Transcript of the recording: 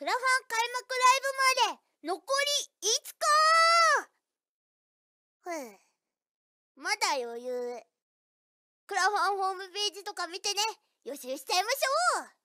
クラファン開幕ライブまで残り5日ふうまだ余裕クラファンホームページとか見てね予習しちゃいましょう